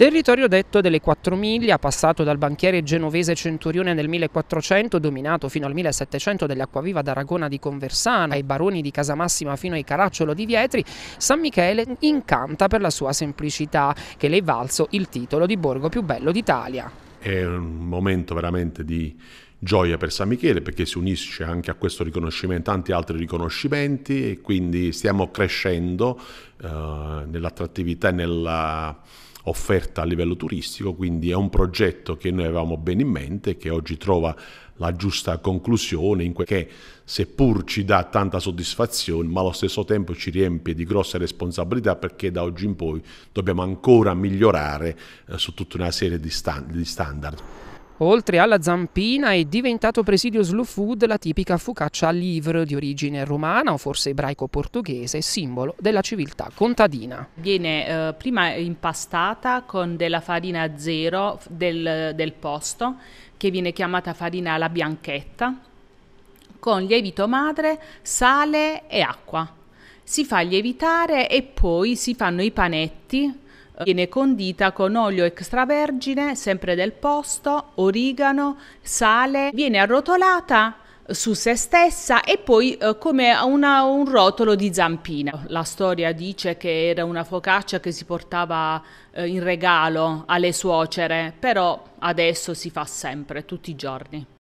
Territorio detto delle Quattro Miglia, passato dal banchiere genovese Centurione nel 1400, dominato fino al 1700 dagli Acquaviva d'Aragona di Conversana, ai baroni di Casamassima fino ai Caracciolo di Vietri, San Michele incanta per la sua semplicità, che le è valso il titolo di borgo più bello d'Italia. È un momento veramente di gioia per San Michele perché si unisce anche a questo riconoscimento tanti altri riconoscimenti e quindi stiamo crescendo eh, nell'attrattività e nella offerta a livello turistico, quindi è un progetto che noi avevamo bene in mente, che oggi trova la giusta conclusione, in che seppur ci dà tanta soddisfazione, ma allo stesso tempo ci riempie di grosse responsabilità perché da oggi in poi dobbiamo ancora migliorare eh, su tutta una serie di, stand- di standard. Oltre alla zampina è diventato presidio slow food la tipica focaccia al livre di origine romana o forse ebraico-portoghese, simbolo della civiltà contadina. Viene eh, prima impastata con della farina zero del, del posto, che viene chiamata farina alla bianchetta, con lievito madre, sale e acqua. Si fa lievitare e poi si fanno i panetti Viene condita con olio extravergine, sempre del posto, origano, sale, viene arrotolata su se stessa e poi eh, come una, un rotolo di zampina. La storia dice che era una focaccia che si portava eh, in regalo alle suocere, però adesso si fa sempre, tutti i giorni.